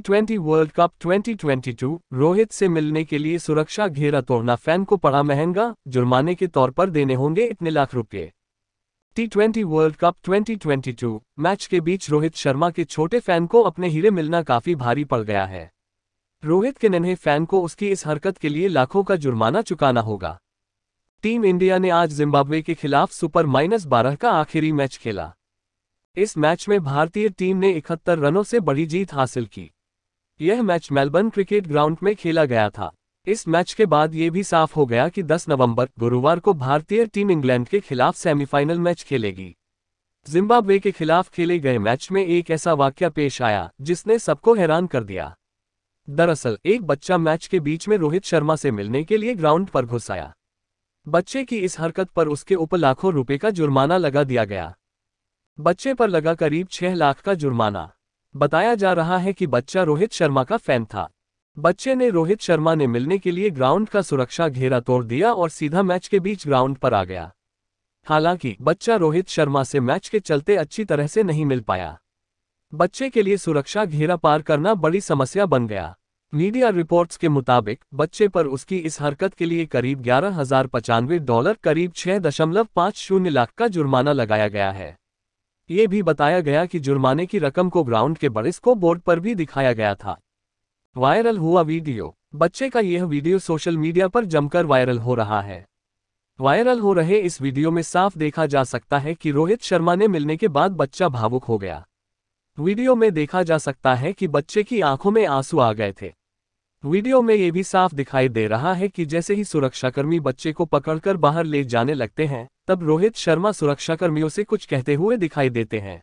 T world cup 2022 Rohit से मिलने के लिए सुरक्षा घेरा तोड़ना फैन को पड़ा महंगा जुर्माने के तौर पर देने होंगे इतने लाख रुपए टी वर्ल्ड कप 2022 मैच के बीच रोहित शर्मा के छोटे फैन को अपने हीरे मिलना काफी भारी पड़ गया है रोहित के नन्हे फैन को उसकी इस हरकत के लिए लाखों का जुर्माना चुकाना होगा टीम इंडिया ने आज जिम्बाब्वे के खिलाफ सुपर माइनस बारह का आखिरी मैच खेला इस मैच में भारतीय टीम ने इकहत्तर रनों से बड़ी जीत हासिल की यह मैच मेलबर्न क्रिकेट ग्राउंड में खेला गया था इस मैच के बाद ये भी साफ हो गया कि 10 नवंबर गुरुवार को भारतीय टीम इंग्लैंड के खिलाफ सेमीफाइनल मैच खेलेगी जिम्बाब्वे के खिलाफ खेले गए मैच में एक ऐसा वाक्य पेश आया जिसने सबको हैरान कर दिया दरअसल एक बच्चा मैच के बीच में रोहित शर्मा से मिलने के लिए ग्राउंड पर घुस आया बच्चे की इस हरकत पर उसके ऊपर लाखों रुपए का जुर्माना लगा दिया गया बच्चे पर लगा करीब छह लाख का जुर्माना बताया जा रहा है कि बच्चा रोहित शर्मा का फैन था बच्चे ने रोहित शर्मा ने मिलने के लिए ग्राउंड का सुरक्षा घेरा तोड़ दिया और सीधा मैच के बीच ग्राउंड पर आ गया हालांकि बच्चा रोहित शर्मा से मैच के चलते अच्छी तरह से नहीं मिल पाया बच्चे के लिए सुरक्षा घेरा पार करना बड़ी समस्या बन गया मीडिया रिपोर्ट्स के मुताबिक बच्चे पर उसकी इस हरकत के लिए करीब ग्यारह हजार पचानवे डॉलर करीब छह दशमलव शून्य लाख का जुर्माना लगाया गया है ये भी बताया गया कि जुर्माने की रकम को ग्राउंड के बरिस्को बोर्ड पर भी दिखाया गया था वायरल हुआ वीडियो बच्चे का यह वीडियो सोशल मीडिया पर जमकर वायरल हो रहा है वायरल हो रहे इस वीडियो में साफ देखा जा सकता है कि रोहित शर्मा ने मिलने के बाद बच्चा भावुक हो गया वीडियो में देखा जा सकता है कि बच्चे की आंखों में आंसू आ गए थे वीडियो में ये भी साफ दिखाई दे रहा है कि जैसे ही सुरक्षाकर्मी बच्चे को पकड़कर बाहर ले जाने लगते हैं तब रोहित शर्मा सुरक्षाकर्मियों से कुछ कहते हुए दिखाई देते हैं